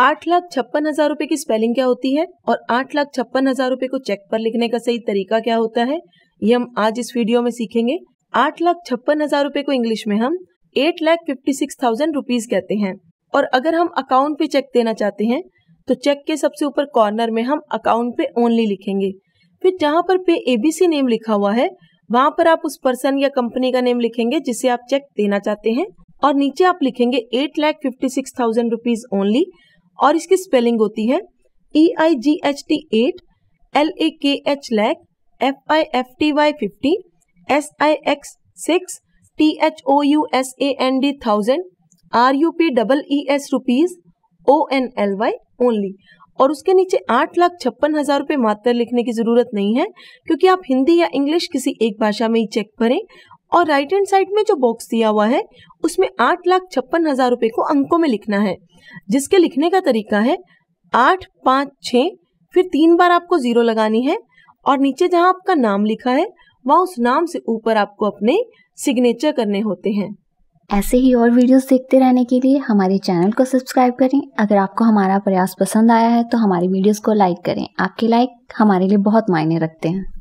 आठ लाख छप्पन हजार रूपए की स्पेलिंग क्या होती है और आठ लाख छप्पन हजार रूपए को चेक पर लिखने का सही तरीका क्या होता है ये हम आज इस वीडियो में सीखेंगे आठ लाख छप्पन हजार रूपए को इंग्लिश में हम eight lakh fifty six thousand rupees कहते हैं और अगर हम अकाउंट पे चेक देना चाहते हैं तो चेक के सबसे ऊपर कॉर्नर में हम अकाउंट पे ओनली लिखेंगे फिर जहाँ पर पे एबीसी नेम लिखा हुआ है वहां पर आप उस पर्सन या कंपनी का नेम लिखेंगे जिसे आप चेक देना चाहते हैं और नीचे आप लिखेंगे eight lakh fifty six thousand rupees only और इसकी स्पेलिंग होती है E I G H T eight L A K H lakh F I F T Y fifty S I X six T H O U S A N D thousand R U P double E S rupees O N L Y only और उसके नीचे आठ लाख छप्पन हजार रुपये मात्र लिखने की ज़रूरत नहीं है क्योंकि आप हिंदी या इंग्लिश किसी एक भाषा में ही चेक करें और राइट हैंड साइड में जो बॉक्स दिया हुआ है उसमें आठ लाख छप्पन हजार रूपए को अंकों में लिखना है जिसके लिखने का तरीका है आठ पाँच छ फिर तीन बार आपको जीरो लगानी है और नीचे जहाँ आपका नाम लिखा है वहाँ उस नाम से ऊपर आपको अपने सिग्नेचर करने होते हैं ऐसे ही और वीडियोस देखते रहने के लिए हमारे चैनल को सब्सक्राइब करें अगर आपको हमारा प्रयास पसंद आया है तो हमारी वीडियोस को लाइक करें आपके लाइक हमारे लिए बहुत मायने रखते हैं